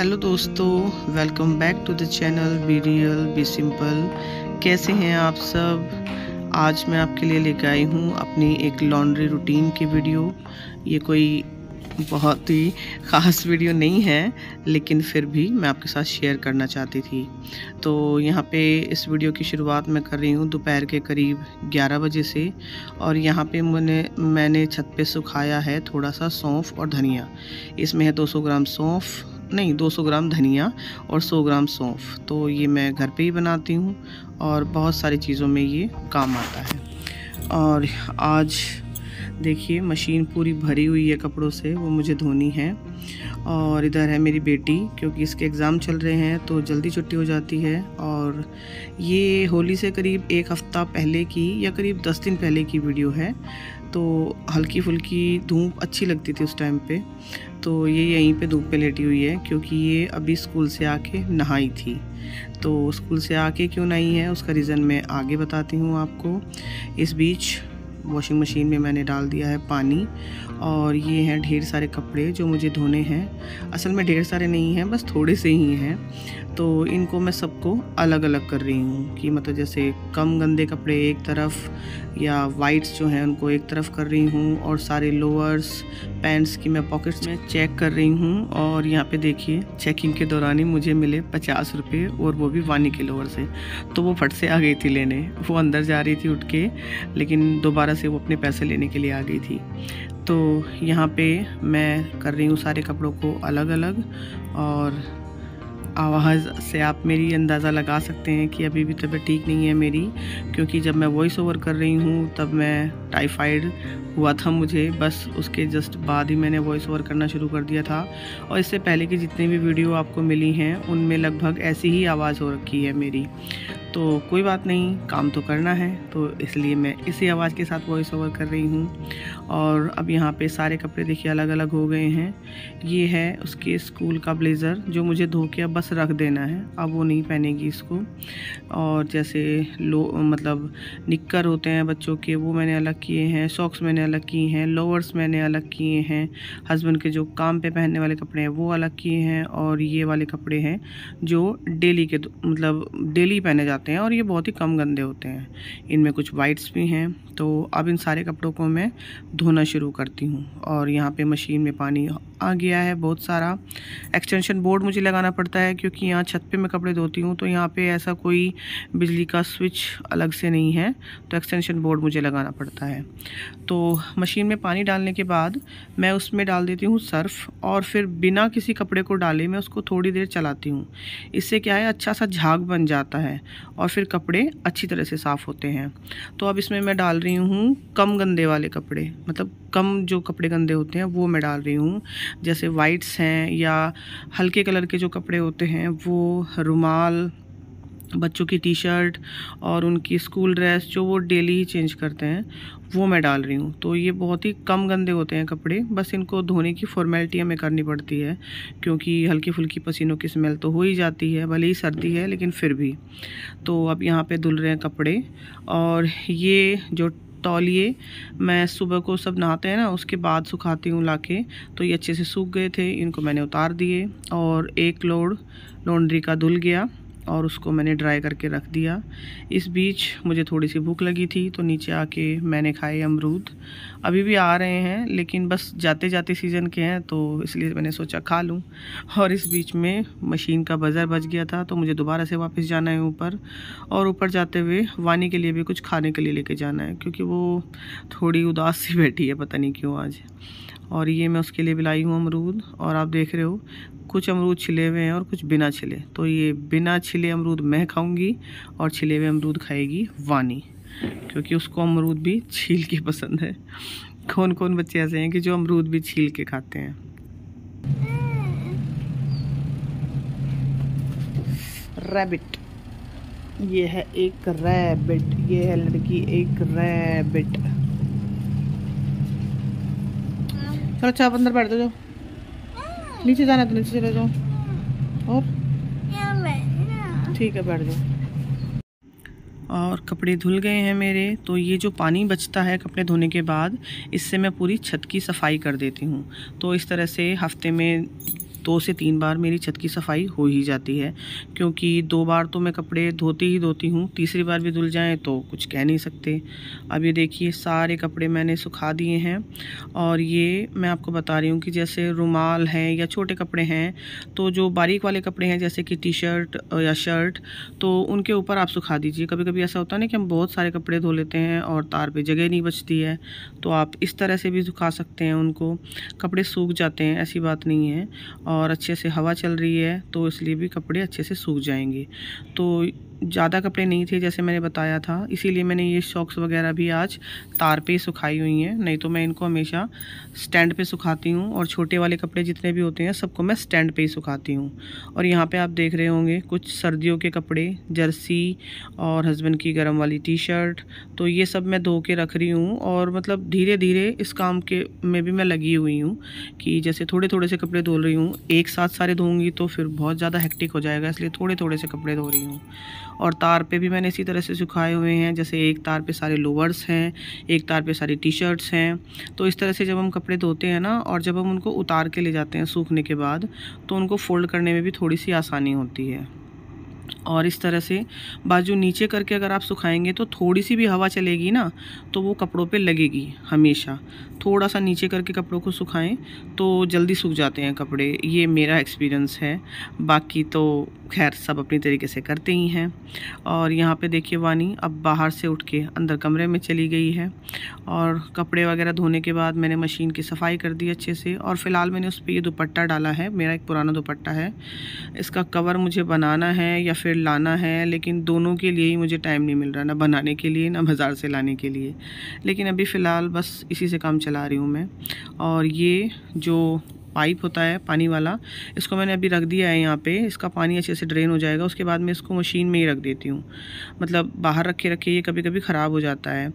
hello दोस्तों welcome back to the channel be real be simple कैसे हैं आप सब आज मैं आपके लिए लेकर आई हूँ अपनी एक लॉन्ड्री रूटीन की वीडियो ये कोई बहुत ही ख़ास वीडियो नहीं है लेकिन फिर भी मैं आपके साथ शेयर करना चाहती थी तो यहाँ पे इस वीडियो की शुरुआत मैं कर रही हूँ दोपहर के करीब 11 बजे से और यहाँ पे मैंने मैंने छत पे सुखाया है थोड़ा सा सौंफ और धनिया इसमें है 200 ग्राम सौंफ नहीं 200 ग्राम धनिया और 100 ग्राम सौंफ तो ये मैं घर पे ही बनाती हूँ और बहुत सारी चीज़ों में ये काम आता है और आज देखिए मशीन पूरी भरी हुई है कपड़ों से वो मुझे धोनी है और इधर है मेरी बेटी क्योंकि इसके एग्ज़ाम चल रहे हैं तो जल्दी छुट्टी हो जाती है और ये होली से करीब एक हफ़्ता पहले की या करीब दस दिन पहले की वीडियो है तो हल्की फुल्की धूप अच्छी लगती थी उस टाइम पे तो ये यहीं पे धूप पे लेटी हुई है क्योंकि ये अभी स्कूल से आके नहाई थी तो स्कूल से आके क्यों नहीं है उसका रीज़न मैं आगे बताती हूँ आपको इस बीच वॉशिंग मशीन में मैंने डाल दिया है पानी और ये हैं ढेर सारे कपड़े जो मुझे धोने हैं असल में ढेर सारे नहीं हैं बस थोड़े से ही हैं तो इनको मैं सबको अलग अलग कर रही हूँ कि मतलब जैसे कम गंदे कपड़े एक तरफ या वाइट्स जो हैं उनको एक तरफ कर रही हूँ और सारे लोअर्स पैंट्स की मैं पॉकेट्स में चेक कर रही हूँ और यहाँ पे देखिए चेकिंग के दौरान ही मुझे मिले पचास रुपये और वो भी वानी के लोअर से तो वो फट से आ गई थी लेने वो अंदर जा रही थी उठ के लेकिन दोबारा से वो अपने पैसे लेने के लिए आ गई थी तो यहाँ पे मैं कर रही हूँ सारे कपड़ों को अलग अलग और आवाज़ से आप मेरी अंदाज़ा लगा सकते हैं कि अभी भी तबीयत ठीक नहीं है मेरी क्योंकि जब मैं वॉइस ओवर कर रही हूँ तब मैं टाइफाइड हुआ था मुझे बस उसके जस्ट बाद ही मैंने वॉइस ओवर करना शुरू कर दिया था और इससे पहले की जितनी भी वीडियो आपको मिली हैं उनमें लगभग ऐसी ही आवाज़ हो रखी है मेरी तो कोई बात नहीं काम तो करना है तो इसलिए मैं इसी आवाज़ के साथ वॉइस ओवर कर रही हूँ और अब यहाँ पे सारे कपड़े देखिए अलग अलग हो गए हैं ये है उसके स्कूल का ब्लेज़र जो मुझे धो के अब बस रख देना है अब वो नहीं पहनेगी इसको और जैसे लो मतलब निक्कर होते हैं बच्चों के वो मैंने अलग किए हैं सॉक्स मैंने अलग किए हैं लोअर्स मैंने अलग किए हैं हस्बैंड के जो काम पे पहनने वाले कपड़े हैं वो अलग किए हैं और ये वाले कपड़े हैं जो डेली के मतलब डेली पहने जाते हैं और ये बहुत ही कम गंदे होते हैं इनमें कुछ वाइट्स भी हैं तो अब इन सारे कपड़ों को मैं धोना शुरू करती हूँ और यहाँ पर मशीन में पानी आ गया है बहुत सारा एक्सटेंशन बोर्ड मुझे लगाना पड़ता है क्योंकि यहाँ छत पे मैं कपड़े धोती हूँ तो यहाँ पे ऐसा कोई बिजली का स्विच अलग से नहीं है तो एक्सटेंशन बोर्ड मुझे लगाना पड़ता है है तो मशीन में पानी डालने के बाद मैं उसमें डाल देती हूँ सर्फ़ और फिर बिना किसी कपड़े को डाले मैं उसको थोड़ी देर चलाती हूँ इससे क्या है अच्छा सा झाग बन जाता है और फिर कपड़े अच्छी तरह से साफ़ होते हैं तो अब इसमें मैं डाल रही हूँ कम गंदे वाले कपड़े मतलब कम जो कपड़े गंदे होते हैं वो मैं डाल रही हूँ जैसे वाइट्स हैं या हल्के कलर के जो कपड़े होते हैं वो रुमाल बच्चों की टी शर्ट और उनकी स्कूल ड्रेस जो वो डेली ही चेंज करते हैं वो मैं डाल रही हूँ तो ये बहुत ही कम गंदे होते हैं कपड़े बस इनको धोने की फॉर्मेलिटी हमें करनी पड़ती है क्योंकि हल्की फुल्की पसीनों की स्मेल तो हो ही जाती है भले ही सर्दी है लेकिन फिर भी तो अब यहाँ पे धुल रहे हैं कपड़े और ये जो तौलिए मैं सुबह को सब नहाते हैं ना उसके बाद सुखाती हूँ ला तो ये अच्छे से सूख गए थे इनको मैंने उतार दिए और एक लोड लॉन्ड्री का धुल गया और उसको मैंने ड्राई करके रख दिया इस बीच मुझे थोड़ी सी भूख लगी थी तो नीचे आके मैंने खाए अमरूद अभी भी आ रहे हैं लेकिन बस जाते जाते सीज़न के हैं तो इसलिए मैंने सोचा खा लूँ और इस बीच में मशीन का बज़र बज गया था तो मुझे दोबारा से वापस जाना है ऊपर और ऊपर जाते हुए वानी के लिए भी कुछ खाने के लिए लेके जाना है क्योंकि वो थोड़ी उदास सी बैठी है पता नहीं क्यों आज और ये मैं उसके लिए बिलाई हूँ अमरूद और आप देख रहे हो कुछ अमरूद छिले हुए हैं और कुछ बिना छिले तो ये बिना छिले अमरूद मैं खाऊंगी और छिले हुए अमरूद खाएगी वानी क्योंकि उसको अमरूद भी छील के पसंद है कौन कौन बच्चे ऐसे हैं कि जो अमरूद भी छील के खाते हैं रैबिट ये है एक रैबिट ये है लड़की एक रैबिट चलो चाप अंदर बैठ जाओ नीचे जाना तो नीचे चले जाओ और ठीक है बैठ जाओ और कपड़े धुल गए हैं मेरे तो ये जो पानी बचता है कपड़े धोने के बाद इससे मैं पूरी छत की सफाई कर देती हूँ तो इस तरह से हफ्ते में दो से तीन बार मेरी छत की सफाई हो ही जाती है क्योंकि दो बार तो मैं कपड़े धोती ही धोती हूँ तीसरी बार भी धुल जाएँ तो कुछ कह नहीं सकते अब ये देखिए सारे कपड़े मैंने सुखा दिए हैं और ये मैं आपको बता रही हूँ कि जैसे रुमाल हैं या छोटे कपड़े हैं तो जो बारीक वाले कपड़े हैं जैसे कि टी शर्ट या शर्ट तो उनके ऊपर आप सुखा दीजिए कभी कभी ऐसा होता है ना कि हम बहुत सारे कपड़े धो लेते हैं और तार पर जगह नहीं बचती है तो आप इस तरह से भी सुखा सकते हैं उनको कपड़े सूख जाते हैं ऐसी बात नहीं है और अच्छे से हवा चल रही है तो इसलिए भी कपड़े अच्छे से सूख जाएंगे तो ज़्यादा कपड़े नहीं थे जैसे मैंने बताया था इसीलिए मैंने ये शॉक्स वगैरह भी आज तार पे सुखाई हुई हैं नहीं तो मैं इनको हमेशा स्टैंड पे सुखाती हूँ और छोटे वाले कपड़े जितने भी होते हैं सबको मैं स्टैंड पे ही सुखाती हूँ और यहाँ पे आप देख रहे होंगे कुछ सर्दियों के कपड़े जर्सी और हस्बैंड की गर्म वाली टी शर्ट तो ये सब मैं धो के रख रही हूँ और मतलब धीरे धीरे इस काम के में भी मैं लगी हुई हूँ कि जैसे थोड़े थोड़े से कपड़े धो रही हूँ एक साथ सारे धोऊँगी तो फिर बहुत ज़्यादा हैक्टिक हो जाएगा इसलिए थोड़े थोड़े से कपड़े धो रही हूँ और तार पे भी मैंने इसी तरह से सुखाए हुए हैं जैसे एक तार पे सारे लोअर्स हैं एक तार पे सारी टी शर्ट्स हैं तो इस तरह से जब हम कपड़े धोते हैं ना और जब हम उनको उतार के ले जाते हैं सूखने के बाद तो उनको फोल्ड करने में भी थोड़ी सी आसानी होती है और इस तरह से बाजू नीचे करके अगर आप सुखाएंगे तो थोड़ी सी भी हवा चलेगी ना तो वो कपड़ों पे लगेगी हमेशा थोड़ा सा नीचे करके कपड़ों को सुखाएं तो जल्दी सूख जाते हैं कपड़े ये मेरा एक्सपीरियंस है बाकी तो खैर सब अपनी तरीके से करते ही हैं और यहाँ पे देखिए वानी अब बाहर से उठ के अंदर कमरे में चली गई है और कपड़े वगैरह धोने के बाद मैंने मशीन की सफाई कर दी अच्छे से और फ़िलहाल मैंने उस पर ये दुपट्टा डाला है मेरा एक पुराना दुपट्टा है इसका कवर मुझे बनाना है या फिर लाना है लेकिन दोनों के लिए ही मुझे टाइम नहीं मिल रहा ना बनाने के लिए ना बाज़ार से लाने के लिए लेकिन अभी फ़िलहाल बस इसी से काम चला रही हूँ मैं और ये जो पाइप होता है पानी वाला इसको मैंने अभी रख दिया है यहाँ पे इसका पानी अच्छे से ड्रेन हो जाएगा उसके बाद मैं इसको मशीन में ही रख देती हूँ मतलब बाहर रखे रखे ये कभी कभी ख़राब हो जाता है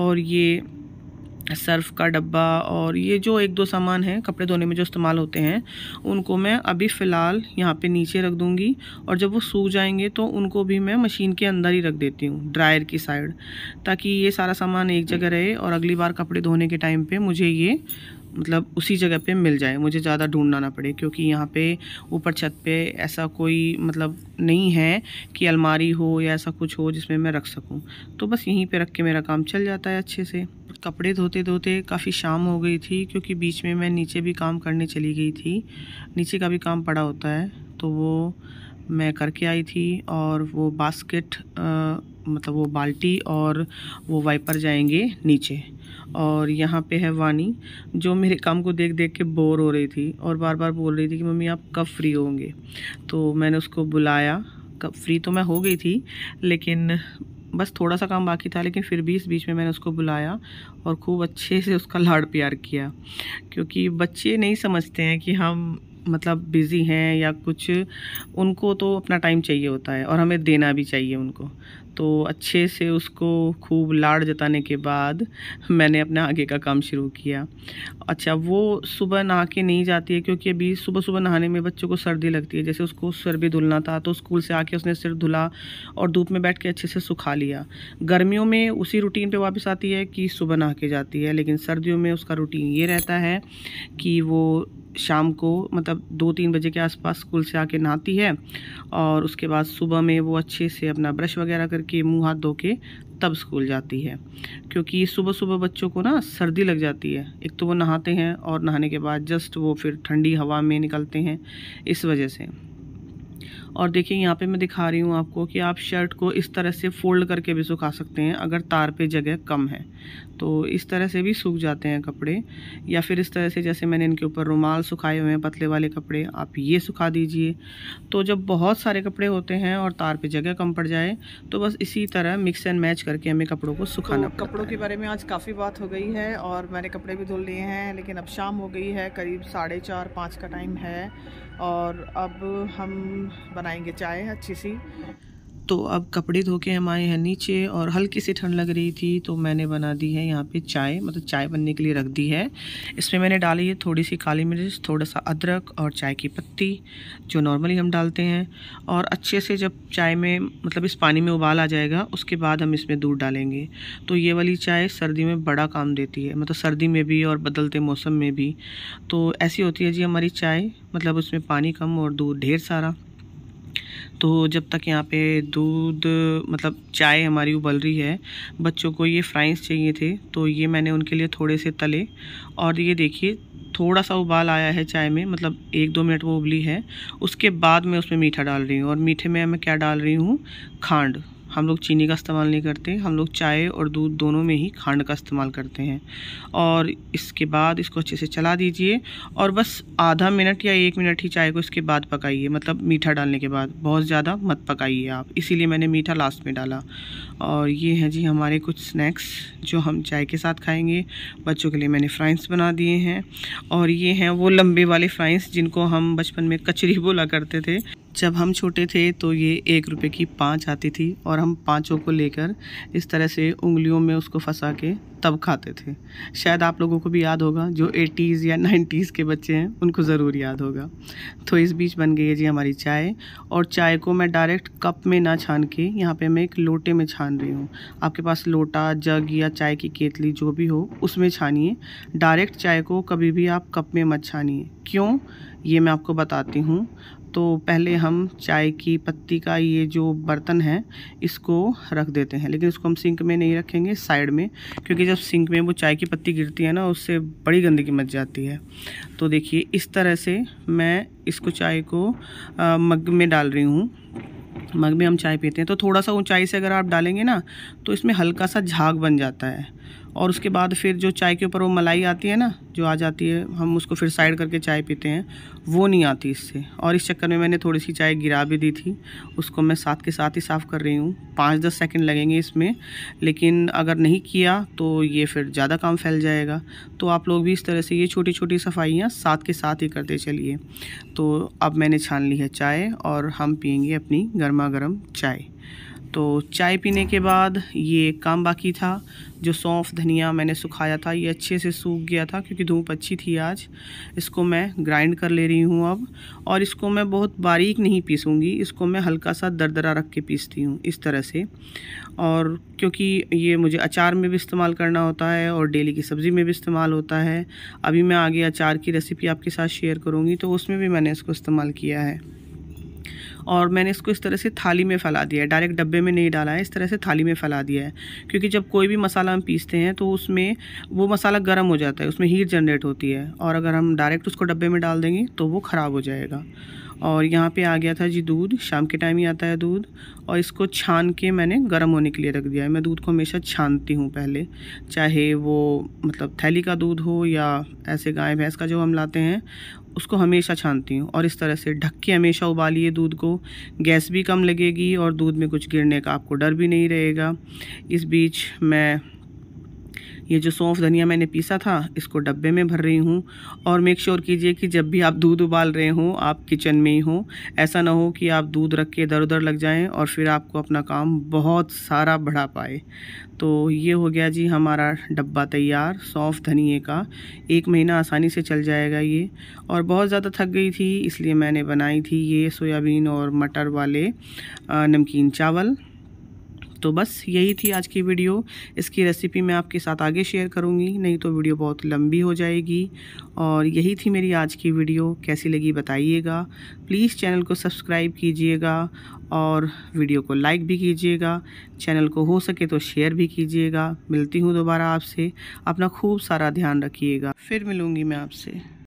और ये सर्फ़ का डब्बा और ये जो एक दो सामान हैं कपड़े धोने में जो इस्तेमाल होते हैं उनको मैं अभी फ़िलहाल यहाँ पे नीचे रख दूँगी और जब वो सूख जाएंगे तो उनको भी मैं मशीन के अंदर ही रख देती हूँ ड्रायर की साइड ताकि ये सारा सामान एक जगह रहे और अगली बार कपड़े धोने के टाइम पर मुझे ये मतलब उसी जगह पे मिल जाए मुझे ज़्यादा ढूंढना ना पड़े क्योंकि यहाँ पे ऊपर छत पे ऐसा कोई मतलब नहीं है कि अलमारी हो या ऐसा कुछ हो जिसमें मैं रख सकूँ तो बस यहीं पे रख के मेरा काम चल जाता है अच्छे से कपड़े धोते धोते काफ़ी शाम हो गई थी क्योंकि बीच में मैं नीचे भी काम करने चली गई थी नीचे का भी काम पड़ा होता है तो वो मैं करके आई थी और वो बास्केट आ, मतलब वो बाल्टी और वो वाइपर जाएंगे नीचे और यहाँ पे है वानी जो मेरे काम को देख देख के बोर हो रही थी और बार बार बोल रही थी कि मम्मी आप कब फ्री होंगे तो मैंने उसको बुलाया कब फ्री तो मैं हो गई थी लेकिन बस थोड़ा सा काम बाकी था लेकिन फिर भी इस बीच में मैंने उसको बुलाया और खूब अच्छे से उसका लाड़ प्यार किया क्योंकि बच्चे नहीं समझते हैं कि हम मतलब बिज़ी हैं या कुछ उनको तो अपना टाइम चाहिए होता है और हमें देना भी चाहिए उनको तो अच्छे से उसको खूब लाड़ जताने के बाद मैंने अपना आगे का काम शुरू किया अच्छा वो सुबह नहा के नहीं जाती है क्योंकि अभी सुबह सुबह नहाने में बच्चों को सर्दी लगती है जैसे उसको सर भी धुलना था तो स्कूल से आके उसने सिर धुला और धूप में बैठ के अच्छे से सुखा लिया गर्मियों में उसी रूटीन पर वापस आती है कि सुबह नहा के जाती है लेकिन सर्दियों में उसका रूटीन ये रहता है कि वो शाम को मतलब दो तीन बजे के आसपास स्कूल से आके नहाती है और उसके बाद सुबह में वो अच्छे से अपना ब्रश वगैरह करके मुंह हाथ धो के तब स्कूल जाती है क्योंकि सुबह सुबह बच्चों को ना सर्दी लग जाती है एक तो वो नहाते हैं और नहाने के बाद जस्ट वो फिर ठंडी हवा में निकलते हैं इस वजह से और देखिए यहाँ पे मैं दिखा रही हूँ आपको कि आप शर्ट को इस तरह से फोल्ड करके भी सुखा सकते हैं अगर तार पे जगह कम है तो इस तरह से भी सूख जाते हैं कपड़े या फिर इस तरह से जैसे मैंने इनके ऊपर रुमाल सुखाए हुए हैं पतले वाले कपड़े आप ये सुखा दीजिए तो जब बहुत सारे कपड़े होते हैं और तार पर जगह कम पड़ जाए तो बस इसी तरह मिक्स एंड मैच करके हमें कपड़ों को सुखाना तो कपड़ों के बारे में आज काफ़ी बात हो गई है और मैंने कपड़े भी धुल लिए हैं लेकिन अब शाम हो गई है करीब साढ़े चार पाँच का टाइम है और अब हम बनाएंगे चाय अच्छी सी तो अब कपड़े धो के हम आए हैं नीचे और हल्की सी ठंड लग रही थी तो मैंने बना दी है यहाँ पे चाय मतलब चाय बनने के लिए रख दी है इसमें मैंने डाली है थोड़ी सी काली मिर्च थोड़ा सा अदरक और चाय की पत्ती जो नॉर्मली हम डालते हैं और अच्छे से जब चाय में मतलब इस पानी में उबाल आ जाएगा उसके बाद हम इसमें दूध डालेंगे तो ये वाली चाय सर्दी में बड़ा काम देती है मतलब सर्दी में भी और बदलते मौसम में भी तो ऐसी होती है जी हमारी चाय मतलब उसमें पानी कम और दूध ढेर सारा तो जब तक यहाँ पे दूध मतलब चाय हमारी उबल रही है बच्चों को ये फ्राइंस चाहिए थे तो ये मैंने उनके लिए थोड़े से तले और ये देखिए थोड़ा सा उबाल आया है चाय में मतलब एक दो मिनट वो उबली है उसके बाद मैं उसमें मीठा डाल रही हूँ और मीठे में मैं क्या डाल रही हूँ खांड हम लोग चीनी का इस्तेमाल नहीं करते हम लोग चाय और दूध दोनों में ही खांड का इस्तेमाल करते हैं और इसके बाद इसको अच्छे से चला दीजिए और बस आधा मिनट या एक मिनट ही चाय को इसके बाद पकाइए मतलब मीठा डालने के बाद बहुत ज़्यादा मत पकाइए आप इसीलिए मैंने मीठा लास्ट में डाला और ये हैं जी हमारे कुछ स्नैक्स जो हम चाय के साथ खाएँगे बच्चों के लिए मैंने फ्राइंस बना दिए हैं और ये हैं वो लंबे वाले फ्राइंस जिनको हम बचपन में कचरी बोला करते थे जब हम छोटे थे तो ये एक रुपये की पाँच आती थी और हम पाँचों को लेकर इस तरह से उंगलियों में उसको फंसा के तब खाते थे शायद आप लोगों को भी याद होगा जो एटीज़ या नाइन्टीज़ के बच्चे हैं उनको ज़रूर याद होगा तो इस बीच बन गई है जी हमारी चाय और चाय को मैं डायरेक्ट कप में ना छान के यहाँ पे मैं एक लोटे में छान रही हूँ आपके पास लोटा जग या चाय की केतली जो भी हो उसमें छानिए डायरेक्ट चाय को कभी भी आप कप में मत छानिए क्यों ये मैं आपको बताती हूँ तो पहले हम चाय की पत्ती का ये जो बर्तन है इसको रख देते हैं लेकिन इसको हम सिंक में नहीं रखेंगे साइड में क्योंकि जब सिंक में वो चाय की पत्ती गिरती है ना उससे बड़ी गंदगी मच जाती है तो देखिए इस तरह से मैं इसको चाय को आ, मग में डाल रही हूँ मग में हम चाय पीते हैं तो थोड़ा सा ऊंचाई से अगर आप डालेंगे ना तो इसमें हल्का सा झाग बन जाता है और उसके बाद फिर जो चाय के ऊपर वो मलाई आती है ना जो आ जाती है हम उसको फिर साइड करके चाय पीते हैं वो नहीं आती इससे और इस चक्कर में मैंने थोड़ी सी चाय गिरा भी दी थी उसको मैं साथ के साथ ही साफ़ कर रही हूँ पाँच दस सेकंड लगेंगे इसमें लेकिन अगर नहीं किया तो ये फिर ज़्यादा काम फैल जाएगा तो आप लोग भी इस तरह से ये छोटी छोटी सफाइयाँ साथ के साथ ही करते चलिए तो अब मैंने छान ली है चाय और हम पियेंगे अपनी गर्मा गर्म चाय तो चाय पीने के बाद ये काम बाकी था जो सौंफ धनिया मैंने सुखाया था ये अच्छे से सूख गया था क्योंकि धूप अच्छी थी आज इसको मैं ग्राइंड कर ले रही हूँ अब और इसको मैं बहुत बारीक नहीं पीसूँगी इसको मैं हल्का सा दरदरा रख के पीसती हूँ इस तरह से और क्योंकि ये मुझे अचार में भी इस्तेमाल करना होता है और डेली की सब्ज़ी में भी इस्तेमाल होता है अभी मैं आगे अचार की रेसिपी आपके साथ शेयर करूँगी तो उसमें भी मैंने इसको इस्तेमाल किया है और मैंने इसको इस तरह से थाली में फैला दिया है डायरेक्ट डब्बे में नहीं डाला है इस तरह से थाली में फैला दिया है क्योंकि जब कोई भी मसाला हम पीसते हैं तो उसमें वो मसाला गर्म हो जाता है उसमें हीट जनरेट होती है और अगर हम डायरेक्ट उसको डब्बे में डाल देंगे तो वो ख़राब हो जाएगा और यहाँ पे आ गया था जी दूध शाम के टाइम ही आता है दूध और इसको छान के मैंने गर्म होने के लिए रख दिया है मैं दूध को हमेशा छानती हूँ पहले चाहे वो मतलब थैली का दूध हो या ऐसे गाय भैंस का जो हम लाते हैं उसको हमेशा छानती हूँ और इस तरह से ढक के हमेशा उबालिए दूध को गैस भी कम लगेगी और दूध में कुछ गिरने का आपको डर भी नहीं रहेगा इस बीच मैं ये जो सौंफ धनिया मैंने पीसा था इसको डब्बे में भर रही हूँ और मेक श्योर कीजिए कि जब भी आप दूध उबाल रहे हों आप किचन में ही हों ऐसा ना हो कि आप दूध रख के इधर उधर लग जाएँ और फिर आपको अपना काम बहुत सारा बढ़ा पाए तो ये हो गया जी हमारा डब्बा तैयार सौंफ धनिए का एक महीना आसानी से चल जाएगा ये और बहुत ज़्यादा थक गई थी इसलिए मैंने बनाई थी ये सोयाबीन और मटर वाले नमकीन चावल तो बस यही थी आज की वीडियो इसकी रेसिपी मैं आपके साथ आगे शेयर करूँगी नहीं तो वीडियो बहुत लंबी हो जाएगी और यही थी मेरी आज की वीडियो कैसी लगी बताइएगा प्लीज़ चैनल को सब्सक्राइब कीजिएगा और वीडियो को लाइक भी कीजिएगा चैनल को हो सके तो शेयर भी कीजिएगा मिलती हूँ दोबारा आपसे अपना खूब सारा ध्यान रखिएगा फिर मिलूँगी मैं आपसे